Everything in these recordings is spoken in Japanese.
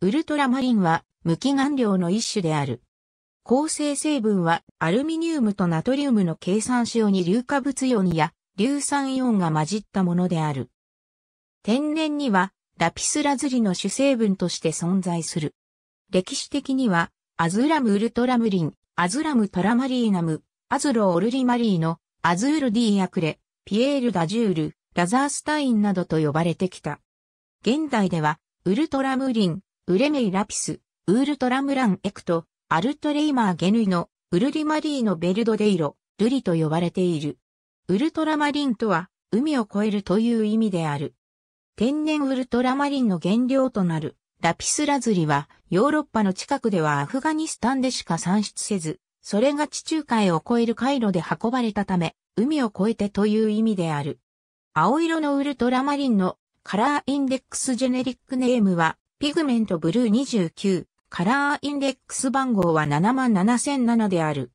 ウルトラマリンは無機顔料の一種である。構成成分はアルミニウムとナトリウムの計算子用に硫化物ヨニや硫酸イオンが混じったものである。天然にはラピスラズリの主成分として存在する。歴史的にはアズラムウルトラムリン、アズラムトラマリーナム、アズロオルリマリーノ、アズールディーアクレ、ピエール・ダジュール、ラザースタインなどと呼ばれてきた。現代ではウルトラムリン、ウレメイラピス、ウールトラムランエクト、アルトレイマーゲヌイの、ウルリマリーのベルドデイロ、ルリと呼ばれている。ウルトラマリンとは、海を越えるという意味である。天然ウルトラマリンの原料となる、ラピスラズリは、ヨーロッパの近くではアフガニスタンでしか産出せず、それが地中海を越える回路で運ばれたため、海を越えてという意味である。青色のウルトラマリンのカラーインデックスジェネリックネームはピグメントブルー29、カラーインデックス番号は77007である。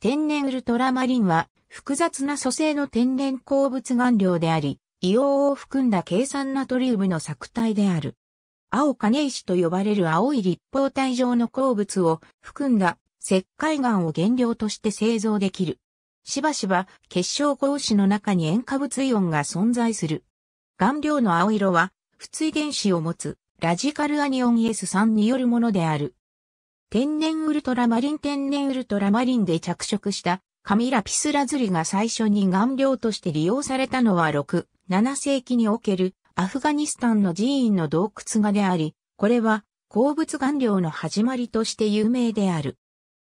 天然ウルトラマリンは複雑な組成の天然鉱物顔料であり、硫黄を含んだ計算ナトリウムの作体である。青金石と呼ばれる青い立方体状の鉱物を含んだ石灰岩を原料として製造できる。しばしば結晶鉱子の中に塩化物イオンが存在する。顔料の青色は不対原子を持つラジカルアニオン S3 によるものである。天然ウルトラマリン天然ウルトラマリンで着色したカミラピスラズリが最初に顔料として利用されたのは6、7世紀におけるアフガニスタンの寺院の洞窟画であり、これは鉱物顔料の始まりとして有名である。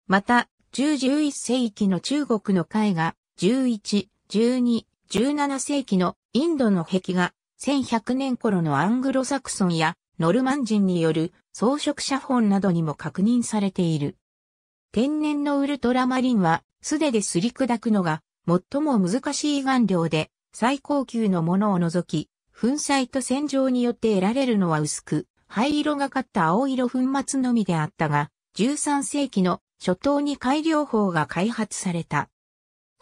また、10-11世紀の中国の絵画、11、12、17世紀のインドの壁画、1100年頃のアングロサクソンやノルマン人による装飾写本などにも確認されている。天然のウルトラマリンは素手ですり砕くのが最も難しい顔料で最高級のものを除き、粉砕と洗浄によって得られるのは薄く、灰色がかった青色粉末のみであったが、13世紀の初頭に改良法が開発された。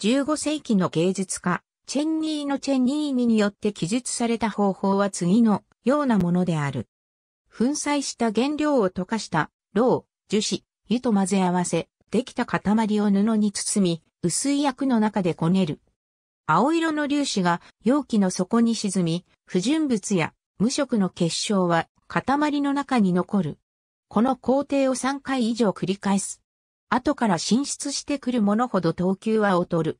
15世紀の芸術家、チェンニーのチェンニーニによって記述された方法は次のようなものである。粉砕した原料を溶かした、ろう、樹脂、湯と混ぜ合わせ、できた塊を布に包み、薄い薬の中でこねる。青色の粒子が容器の底に沈み、不純物や無色の結晶は塊の中に残る。この工程を3回以上繰り返す。後から進出してくるものほど等級は劣る。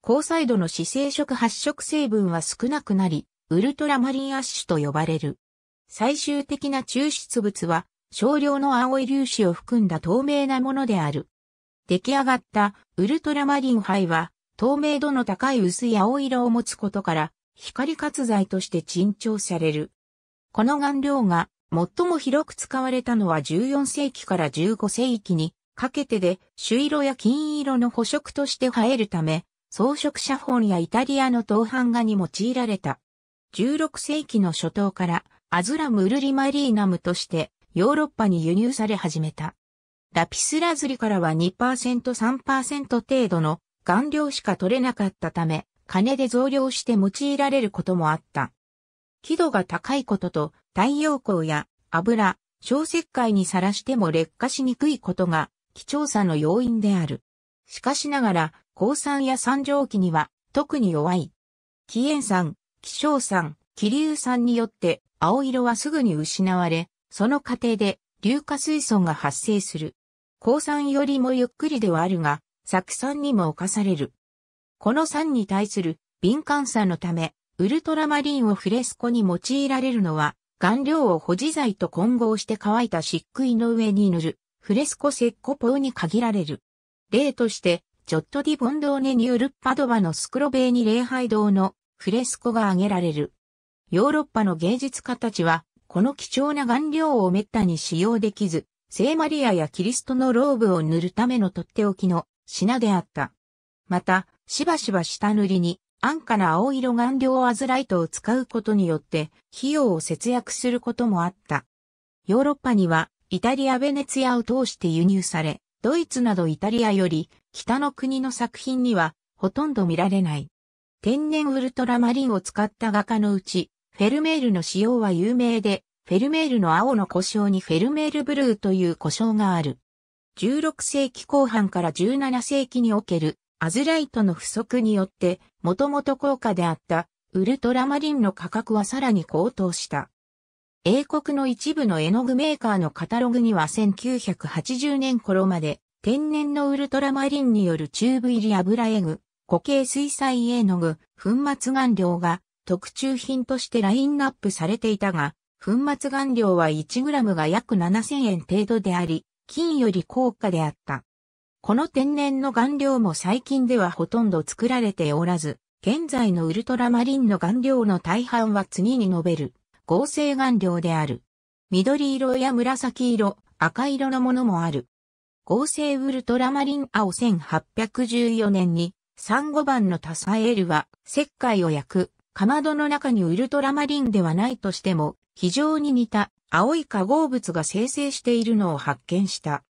高彩度の死生色発色成分は少なくなり、ウルトラマリンアッシュと呼ばれる。最終的な抽出物は少量の青い粒子を含んだ透明なものである。出来上がったウルトラマリン灰は透明度の高い薄い青色を持つことから光活剤として珍重される。この顔料が最も広く使われたのは14世紀から15世紀にかけてで朱色や金色の補色として映えるため装飾写本やイタリアの銅版画に用いられた。16世紀の初頭からアズラム・ウルリマリーナムとしてヨーロッパに輸入され始めた。ラピスラズリからは 2%3% 程度の顔料しか取れなかったため、金で増量して用いられることもあった。輝度が高いことと太陽光や油、小石灰にさらしても劣化しにくいことが貴重さの要因である。しかしながら、鉱酸や三蒸気には特に弱い。気塩酸、希少酸、気流酸によって青色はすぐに失われ、その過程で硫化水素が発生する。鉱酸よりもゆっくりではあるが、酢酸にも侵される。この酸に対する敏感さのため、ウルトラマリンをフレスコに用いられるのは、顔料を保持剤と混合して乾いた漆喰の上に塗る、フレスコ石膏法に限られる。例として、ジョット・ディ・ボンドーネ・ニュール・パドバのスクロベーニ礼拝堂のフレスコが挙げられる。ヨーロッパの芸術家たちは、この貴重な顔料を滅多に使用できず、聖マリアやキリストのローブを塗るためのとっておきの品であった。また、しばしば下塗りに安価な青色顔料アズライトを使うことによって費用を節約することもあった。ヨーロッパにはイタリア・ベネツィアを通して輸入され、ドイツなどイタリアより北の国の作品にはほとんど見られない。天然ウルトラマリンを使った画家のうち、フェルメールの使用は有名で、フェルメールの青の故障にフェルメールブルーという故障がある。16世紀後半から17世紀におけるアズライトの不足によって、もともと高価であったウルトラマリンの価格はさらに高騰した。英国の一部の絵の具メーカーのカタログには1980年頃まで天然のウルトラマリンによるチューブ入り油絵具、固形水彩絵の具、粉末顔料が特注品としてラインナップされていたが、粉末顔料は 1g が約7000円程度であり、金より高価であった。この天然の顔料も最近ではほとんど作られておらず、現在のウルトラマリンの顔料の大半は次に述べる合成顔料である。緑色や紫色、赤色のものもある。合成ウルトラマリン青1814年に、サンゴのタサエールは石灰を焼くかまどの中にウルトラマリンではないとしても、非常に似た青い化合物が生成しているのを発見した。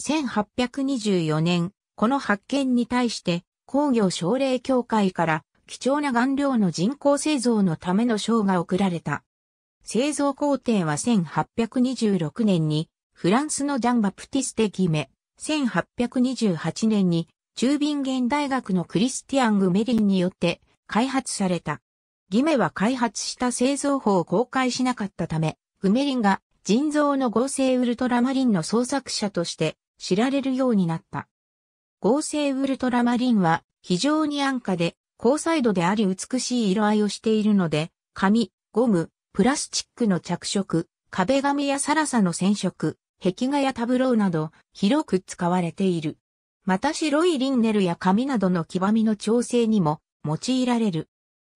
1824年、この発見に対して工業奨励協会から貴重な顔料の人工製造のための賞が贈られた。製造工程は1826年にフランスのジャン・バプティステ・ギメ、1828年に中ビ元大学のクリスティアン・グメリンによって開発された。ギメは開発した製造法を公開しなかったため、グメリンが人造の合成ウルトラマリンの創作者として知られるようになった。合成ウルトラマリンは非常に安価で高彩度であり美しい色合いをしているので、紙、ゴム、プラスチックの着色、壁紙やサラサの染色、壁画やタブローなど広く使われている。また白いリンネルや紙などの黄ばみの調整にも用いられる。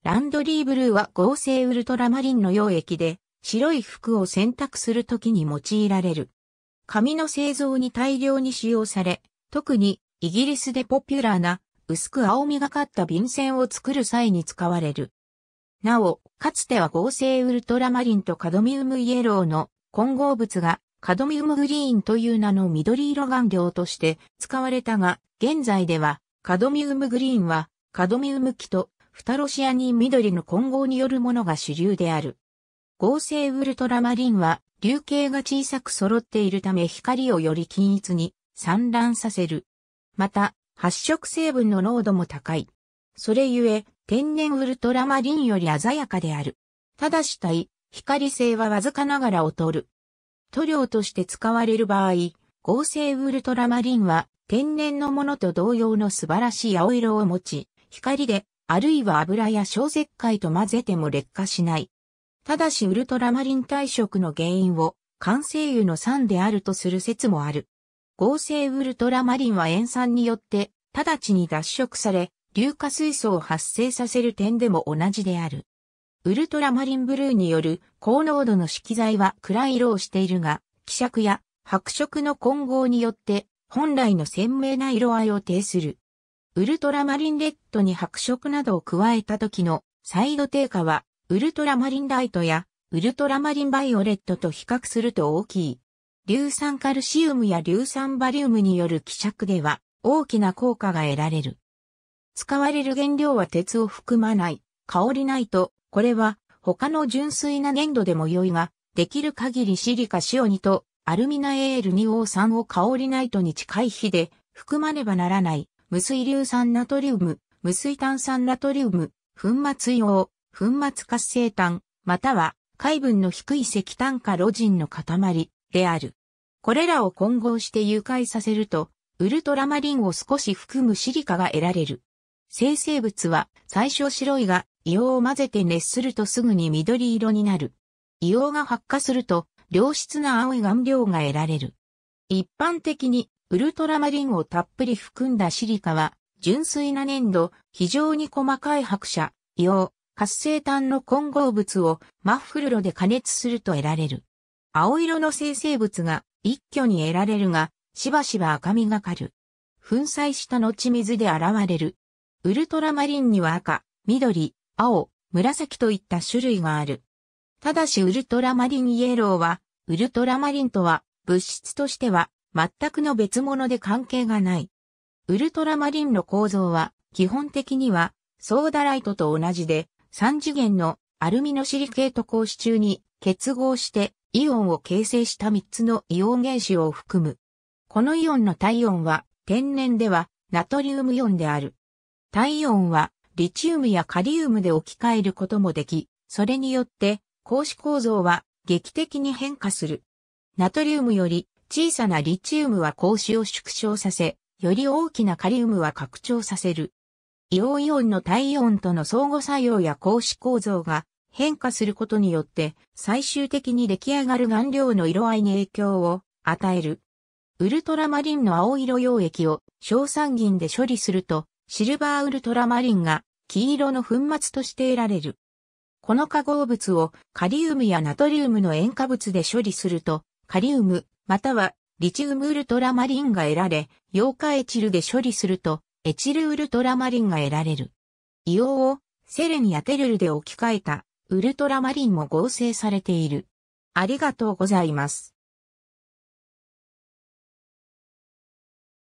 ランドリーブルーは合成ウルトラマリンの溶液で、白い服を洗濯するときに用いられる。紙の製造に大量に使用され、特にイギリスでポピュラーな薄く青みがかった便箋を作る際に使われる。なお、かつては合成ウルトラマリンとカドミウムイエローの混合物がカドミウムグリーンという名の緑色顔料として使われたが、現在ではカドミウムグリーンはカドミウム基とタロシアン緑の混合によるものが主流である。合成ウルトラマリンは、流形が小さく揃っているため光をより均一に散乱させる。また、発色成分の濃度も高い。それゆえ、天然ウルトラマリンより鮮やかである。ただし対、光性はわずかながら劣る。塗料として使われる場合、合成ウルトラマリンは天然のものと同様の素晴らしい青色を持ち、光であるいは油や小石灰と混ぜても劣化しない。ただしウルトラマリン退色の原因を完成油の酸であるとする説もある。合成ウルトラマリンは塩酸によって直ちに脱色され、硫化水素を発生させる点でも同じである。ウルトラマリンブルーによる高濃度の色彩は暗い色をしているが、希釈や白色の混合によって本来の鮮明な色合いを呈する。ウルトラマリンレッドに白色などを加えた時のサイド低下は、ウルトラマリンライトやウルトラマリンバイオレットと比較すると大きい。硫酸カルシウムや硫酸バリウムによる希釈では大きな効果が得られる。使われる原料は鉄を含まない、香りないと、これは他の純粋な粘土でも良いが、できる限りシリカ塩2とアルミナエール 2O3 を香りないとに近い比で含まねばならない無水硫酸ナトリウム、無水炭酸ナトリウム、粉末硫黄、粉末活性炭、または、海分の低い石炭化ロジンの塊である。これらを混合して誘拐させると、ウルトラマリンを少し含むシリカが得られる。生成物は最初白いが、硫黄を混ぜて熱するとすぐに緑色になる。硫黄が発火すると、良質な青い顔料が得られる。一般的にウルトラマリンをたっぷり含んだシリカは、純粋な粘土、非常に細かい白砂、硫黄、活性炭の混合物をマッフル炉で加熱すると得られる。青色の生成物が一挙に得られるが、しばしば赤みがかる。粉砕した後水で現れる。ウルトラマリンには赤、緑、青、紫といった種類がある。ただしウルトラマリンイエローは、ウルトラマリンとは、物質としては全くの別物で関係がない。ウルトラマリンの構造は、基本的には、ソーダライトと同じで、3次元のアルミのシリケート格子中に結合してイオンを形成した3つのイオン原子を含む。このイオンの体温は天然ではナトリウムイオンである。体温はリチウムやカリウムで置き換えることもでき、それによって格子構造は劇的に変化する。ナトリウムより小さなリチウムは格子を縮小させ、より大きなカリウムは拡張させる。イオイオンの体イオンとの相互作用や格子構造が変化することによって最終的に出来上がる顔料の色合いに影響を与える。ウルトラマリンの青色溶液を硝酸銀で処理するとシルバーウルトラマリンが黄色の粉末として得られる。この化合物をカリウムやナトリウムの塩化物で処理するとカリウム、またはリチウムウルトラマリンが得られ、溶化エチルで処理すると、エチルウルトラマリンが得られる。硫黄をセレンやテルルで置き換えたウルトラマリンも合成されている。ありがとうございます。